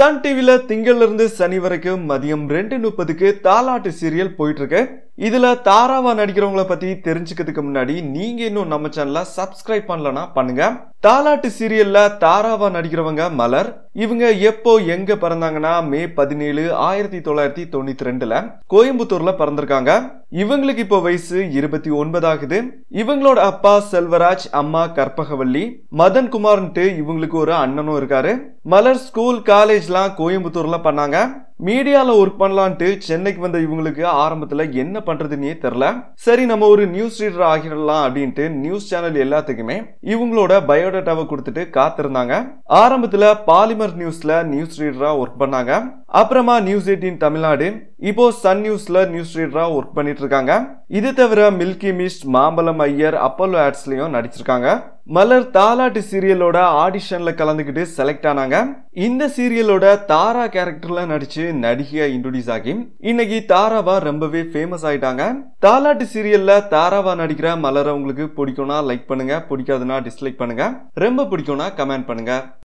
Sun டிவியில திங்கள்ல இருந்து சனி வரைக்கும் மதியம் ரெண்டு முப்பதுக்கு தாலாட்டு சீரியல் போயிட்டு இருக்கு இதுல தாராவா நடிக்கிறவங்கள பத்தி தெரிஞ்சுக்கிறதுக்கு முன்னாடி நீங்க இன்னும் நம்ம சேனல சப்ஸ்கிரைப் பண்ணலன்னா பண்ணுங்க தாலாட்டு சீரியல்ல தாராவா நடிக்கிறவங்க மலர் இவங்க எப்போ எங்க பிறந்தாங்கன்னா மே பதினேழு ஆயிரத்தி தொள்ளாயிரத்தி தொண்ணூத்தி ரெண்டுல கோயம்புத்தூர்ல பிறந்திருக்காங்க இவங்களுக்கு இப்போ வயசு இருபத்தி ஒன்பது ஆகுது இவங்களோட அப்பா செல்வராஜ் அம்மா கற்பகவல்லி மதன் குமார்ன்ட்டு இவங்களுக்கு ஒரு அண்ணனும் இருக்காரு மலர் ஸ்கூல் காலேஜ்லாம் கோயம்புத்தூர்ல பண்ணாங்க மீடியாவில் ஒர்க் பண்ணலான்ட்டு சென்னைக்கு வந்த இவங்களுக்கு ஆரம்பத்தில் என்ன பண்ணுறதுன்னே தெரில சரி நம்ம ஒரு நியூஸ் ரீடர் ஆகிடலாம் அப்படின்ட்டு நியூஸ் சேனல் எல்லாத்துக்குமே இவங்களோட பயோடேட்டாவை கொடுத்துட்டு காத்திருந்தாங்க ஆரம்பத்தில் பாலிமர் நியூஸில் நியூஸ் ரீடராக ஒர்க் பண்ணாங்க அப்புறமா நியூஸ் எயிட்டின் தமிழ்நாடு இப்போ சன் நியூஸ்ல நியூஸ் ரீடரா ஒர்க் பண்ணிட்டு இருக்காங்க இது தவிர Milky Mist Mambalam Iyer Apollo ஆட்ஸ்லயும் நடிச்சிருக்காங்க மலர் தாலாட்டு சீரியலோட ஆடிஷன்ல கலந்துக்கிட்டு செலக்ட் ஆனாங்க இந்த சீரியலோட தாரா கேரக்டர்ல நடிச்சு நடிகையா இன்ட்ரோடியூஸ் ஆகி இன்னைக்கு தாராவா ரொம்பவே ஃபேமஸ் ஆயிட்டாங்க தாலாட்டு சீரியல்ல தாராவா நடிக்கிற மலரை உங்களுக்கு பிடிக்கும்னா லைக் பண்ணுங்க பிடிக்காதுன்னா டிஸ்லைக் பண்ணுங்க ரொம்ப பிடிக்கும்னா கமெண்ட் பண்ணுங்க